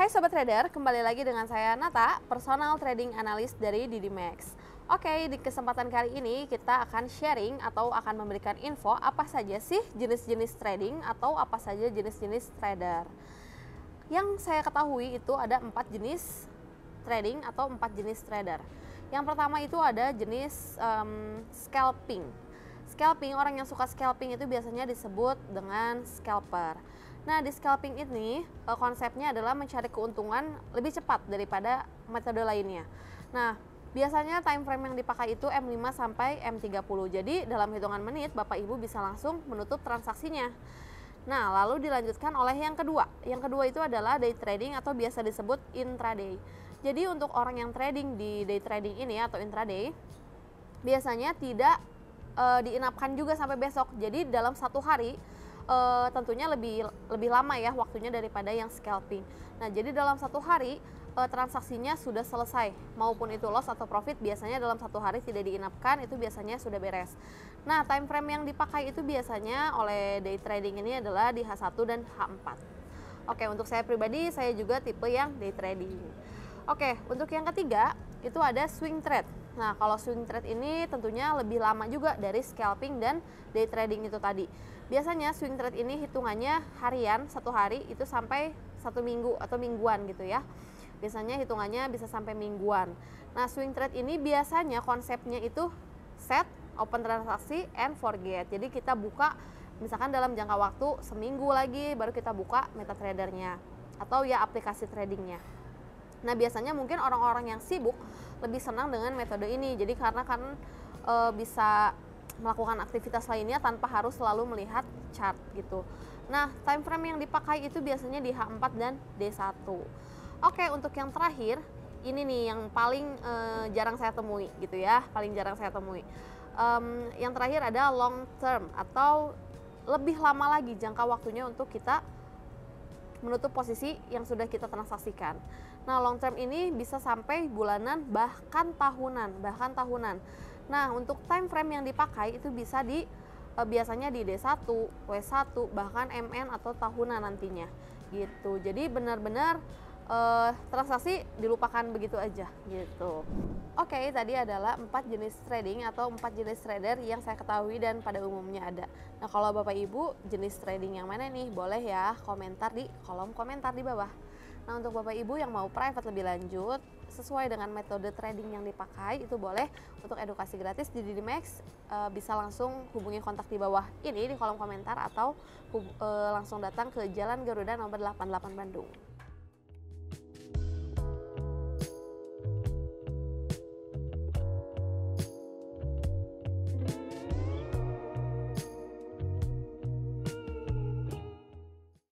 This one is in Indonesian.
Hai Sobat Trader, kembali lagi dengan saya Nata, personal trading Analyst dari Didimax. Oke, di kesempatan kali ini kita akan sharing atau akan memberikan info apa saja sih jenis-jenis trading atau apa saja jenis-jenis trader. Yang saya ketahui itu ada empat jenis trading atau empat jenis trader. Yang pertama itu ada jenis um, scalping. Scalping, orang yang suka scalping itu biasanya disebut dengan scalper. Nah, di scalping ini eh, konsepnya adalah mencari keuntungan lebih cepat daripada metode lainnya. Nah, biasanya time frame yang dipakai itu M5 sampai M30. Jadi, dalam hitungan menit Bapak Ibu bisa langsung menutup transaksinya. Nah, lalu dilanjutkan oleh yang kedua. Yang kedua itu adalah day trading atau biasa disebut intraday. Jadi, untuk orang yang trading di day trading ini atau intraday, biasanya tidak e, diinapkan juga sampai besok. Jadi, dalam satu hari uh, tentunya lebih lebih lama ya waktunya daripada yang scalping. Nah, jadi dalam satu hari uh, transaksinya sudah selesai maupun itu loss atau profit biasanya dalam satu hari tidak diinapkan itu biasanya sudah beres. Nah, time frame yang dipakai itu biasanya oleh day trading ini adalah di H1 dan H4. Oke, untuk saya pribadi saya juga tipe yang day trading. Oke, untuk yang ketiga itu ada swing trade. Nah, kalau swing trade ini tentunya lebih lama juga dari scalping dan day trading itu tadi. Biasanya swing trade ini hitungannya harian, satu hari itu sampai satu minggu atau mingguan gitu ya. Biasanya hitungannya bisa sampai mingguan. Nah, swing trade ini biasanya konsepnya itu set, open transaksi, and forget. Jadi kita buka misalkan dalam jangka waktu seminggu lagi baru kita buka metatradernya atau ya aplikasi tradingnya. Nah, biasanya mungkin orang-orang yang sibuk lebih senang dengan metode ini. Jadi karena kan e, bisa melakukan aktivitas lainnya tanpa harus selalu melihat chart gitu. Nah, time frame yang dipakai itu biasanya di H4 dan D1. Oke, untuk yang terakhir, ini nih yang paling e, jarang saya temui gitu ya, paling jarang saya temui. Um, yang terakhir ada long term atau lebih lama lagi jangka waktunya untuk kita menutup posisi yang sudah kita transaksikan. Nah, long term ini bisa sampai bulanan bahkan tahunan, bahkan tahunan. Nah, untuk time frame yang dipakai itu bisa di eh, biasanya di D1, W1, bahkan MN atau tahunan nantinya. Gitu. Jadi benar-benar eh, transaksi dilupakan begitu aja gitu. Oke, okay, tadi adalah empat jenis trading atau empat jenis trader yang saya ketahui dan pada umumnya ada. Nah, kalau Bapak Ibu jenis trading yang mana nih? Boleh ya komentar di kolom komentar di bawah. Nah, untuk Bapak Ibu yang mau private lebih lanjut, sesuai dengan metode trading yang dipakai, itu boleh untuk edukasi gratis di Didimax e, eh, bisa langsung hubungi kontak di bawah ini di kolom komentar atau e, langsung datang ke Jalan Garuda nomor 88 Bandung.